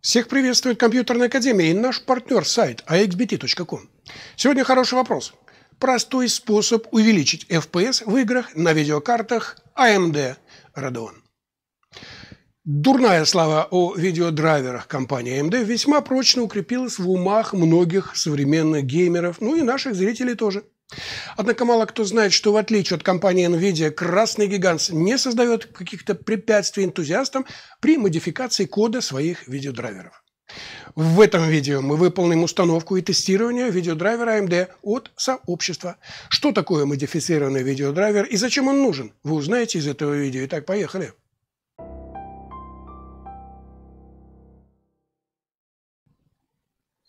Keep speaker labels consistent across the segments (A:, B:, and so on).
A: Всех приветствует Компьютерная Академия и наш партнер сайт axbt.com. Сегодня хороший вопрос. Простой способ увеличить FPS в играх на видеокартах AMD Radeon. Дурная слава о видеодрайверах компании AMD весьма прочно укрепилась в умах многих современных геймеров, ну и наших зрителей тоже – Однако мало кто знает, что в отличие от компании NVIDIA, красный гигант не создает каких-то препятствий энтузиастам при модификации кода своих видеодрайверов. В этом видео мы выполним установку и тестирование видеодрайвера AMD от сообщества. Что такое модифицированный видеодрайвер и зачем он нужен, вы узнаете из этого видео. Итак, поехали!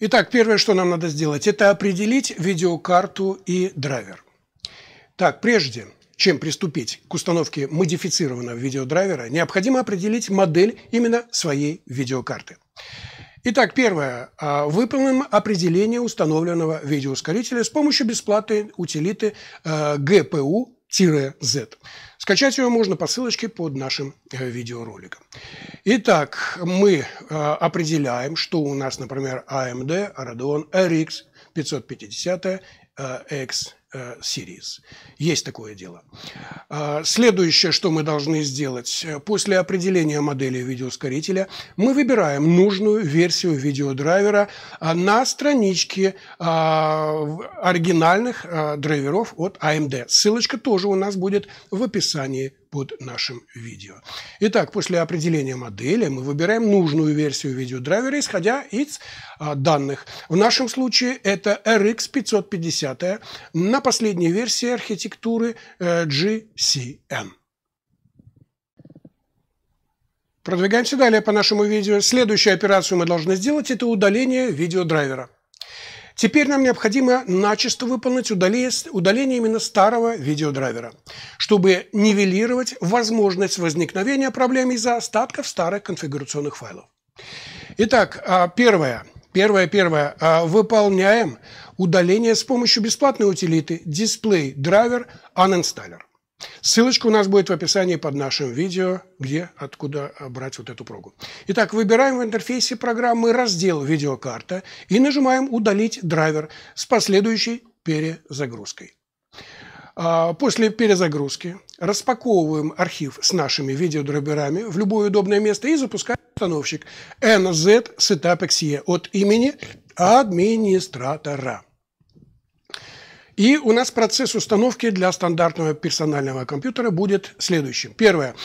A: Итак, первое, что нам надо сделать, это определить видеокарту и драйвер. Так, прежде чем приступить к установке модифицированного видеодрайвера, необходимо определить модель именно своей видеокарты. Итак, первое. А, выполним определение установленного видеоускорителя с помощью бесплатной утилиты GPU-Z. А, Скачать ее можно по ссылочке под нашим э, видеороликом. Итак, мы э, определяем, что у нас, например, AMD Radeon RX 550 X Э, Сириз. Есть такое дело. А, следующее, что мы должны сделать, э, после определения модели видеоускорителя, мы выбираем нужную версию видеодрайвера а, на страничке а, оригинальных драйверов от AMD. Ссылочка тоже у нас будет в описании под нашим видео. Итак, после определения модели мы выбираем нужную версию видеодрайвера, исходя из а, данных. В нашем случае это RX 550 на последней версии архитектуры э, GCN. Продвигаемся далее по нашему видео. Следующую операцию мы должны сделать – это удаление видеодрайвера. Теперь нам необходимо начисто выполнить удаление именно старого видеодрайвера, чтобы нивелировать возможность возникновения проблем из-за остатков старых конфигурационных файлов. Итак, а, первое. Первое, первое. А, выполняем удаление с помощью бесплатной утилиты Display Driver Uninstaller. Ссылочка у нас будет в описании под нашим видео, где, откуда брать вот эту прогу. Итак, выбираем в интерфейсе программы раздел «Видеокарта» и нажимаем «Удалить драйвер» с последующей перезагрузкой. А, после перезагрузки распаковываем архив с нашими видеодрайверами в любое удобное место и запускаем установщик NZ Setup XE от имени администратора. И у нас процесс установки для стандартного персонального компьютера будет следующим. Первое.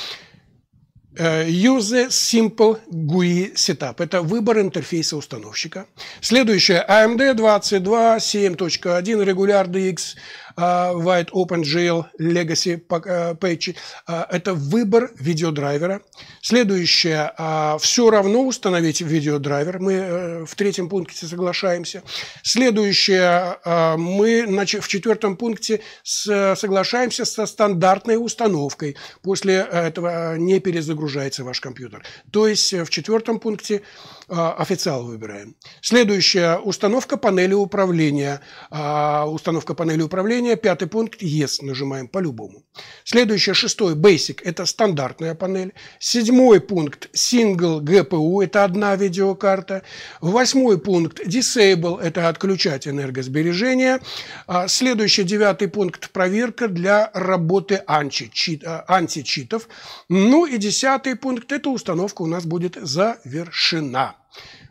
A: Э, use Simple GUI Setup. Это выбор интерфейса установщика. Следующее. AMD 22.7.1 Regular DX Э, White OpenGL Legacy Page. Э, э, это выбор видеодрайвера. Следующее. Все равно установить видеодрайвер. Мы в третьем пункте соглашаемся. Следующее. Мы в четвертом пункте соглашаемся со стандартной установкой. После этого не перезагружается ваш компьютер. То есть в четвертом пункте официал выбираем. Следующее установка панели управления. Установка панели управления положение. Пятый пункт – Yes. Нажимаем по-любому. Следующее, шестой – Basic. Это стандартная панель. Седьмой пункт – Single GPU. Это одна видеокарта. Восьмой пункт – Disable. Это отключать энергосбережение. А, следующий, девятый пункт – Проверка для работы а, античитов. Ну и десятый пункт – это установка у нас будет завершена.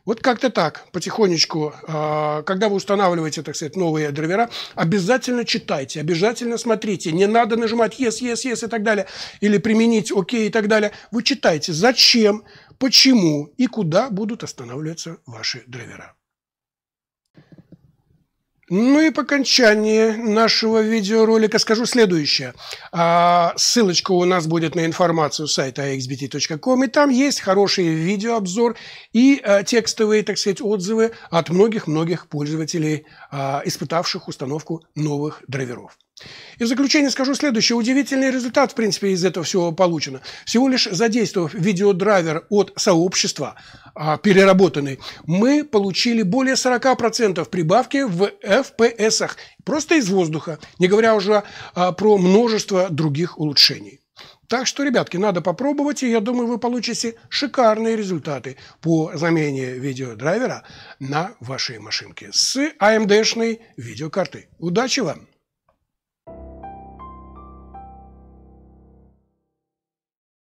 A: Вот как-то так, потихонечку, а, когда вы устанавливаете, так сказать, новые драйвера, обязательно читайте, обязательно смотрите. Не надо нажимать yes, yes, yes и так далее, или применить OK и так далее. Вы читайте, зачем, почему и куда будут останавливаться ваши драйвера. Ну и по окончании нашего видеоролика скажу следующее. А, ссылочка у нас будет на информацию сайта xbt.com а и там есть хороший видеообзор и а, текстовые, так сказать, отзывы от многих-многих пользователей, испытавших установку новых драйверов. И в заключение скажу следующее. Удивительный результат, в принципе, из этого всего получено. Всего лишь задействовав видеодрайвер от сообщества, а, переработанный, мы получили более 40% прибавки в FPS. Просто из воздуха, не говоря уже а, про множество других улучшений. Так что, ребятки, надо попробовать, и я думаю, вы получите шикарные результаты по замене видеодрайвера на вашей машинке с AMD-шной а эм видеокартой. Удачи вам!